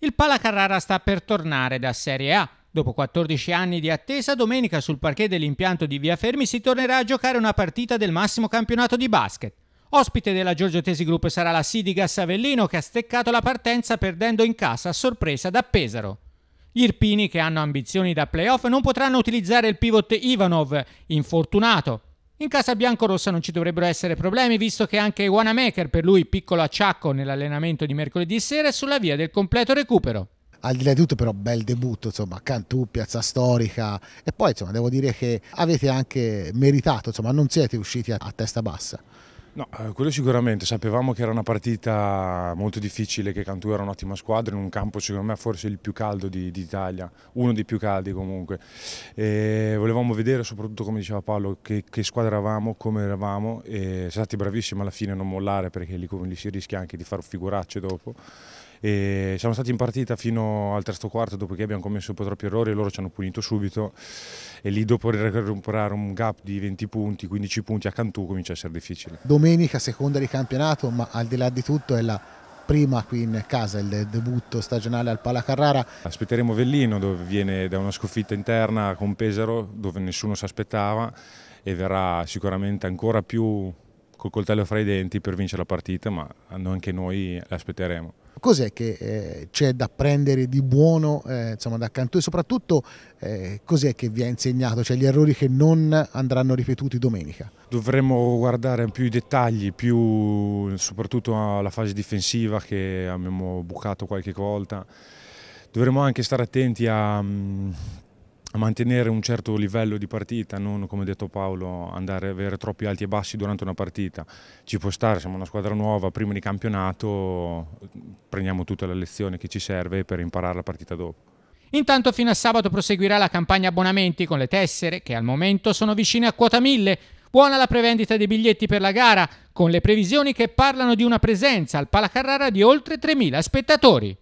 Il Pala Carrara sta per tornare da Serie A. Dopo 14 anni di attesa, domenica sul parquet dell'impianto di Via Fermi si tornerà a giocare una partita del massimo campionato di basket. Ospite della Giorgio Tesi Group sarà la Sidiga Savellino che ha steccato la partenza perdendo in casa a sorpresa da Pesaro. Gli Irpini, che hanno ambizioni da playoff, non potranno utilizzare il pivot Ivanov, infortunato, in casa biancorossa non ci dovrebbero essere problemi, visto che anche Wanamaker, per lui piccolo acciacco nell'allenamento di mercoledì sera, è sulla via del completo recupero. Al di là di tutto però bel debutto, insomma, Cantù, Piazza Storica e poi insomma devo dire che avete anche meritato, insomma non siete usciti a, a testa bassa. No, eh, quello sicuramente, sapevamo che era una partita molto difficile, che Cantù era un'ottima squadra in un campo secondo me forse il più caldo d'Italia, uno dei più caldi comunque. E volevamo vedere soprattutto come diceva Paolo che, che squadra eravamo, come eravamo e siamo stati bravissimi alla fine a non mollare perché lì, lì si rischia anche di fare un figuraccio dopo e siamo stati in partita fino al terzo quarto, dopo che abbiamo commesso un po' troppi errori e loro ci hanno punito subito e lì dopo recuperare un gap di 20 punti, 15 punti a Cantù comincia a essere difficile. Domenica seconda di campionato, ma al di là di tutto è la prima qui in casa, il debutto stagionale al Pala Carrara. Aspetteremo Vellino dove viene da una sconfitta interna con Pesaro dove nessuno si aspettava e verrà sicuramente ancora più col coltello fra i denti per vincere la partita, ma anche noi l'aspetteremo. Cos'è che eh, c'è da prendere di buono eh, insomma, da Cantù e soprattutto eh, cos'è che vi ha insegnato, cioè gli errori che non andranno ripetuti domenica? Dovremmo guardare più i dettagli, più soprattutto alla fase difensiva che abbiamo bucato qualche volta. Dovremmo anche stare attenti a... Mm, mantenere un certo livello di partita, non come ha detto Paolo andare a avere troppi alti e bassi durante una partita. Ci può stare, siamo una squadra nuova, prima di campionato, prendiamo tutta la lezione che ci serve per imparare la partita dopo. Intanto fino a sabato proseguirà la campagna abbonamenti con le tessere che al momento sono vicine a quota 1000. Buona la prevendita dei biglietti per la gara, con le previsioni che parlano di una presenza al Palacarrara di oltre 3.000 spettatori.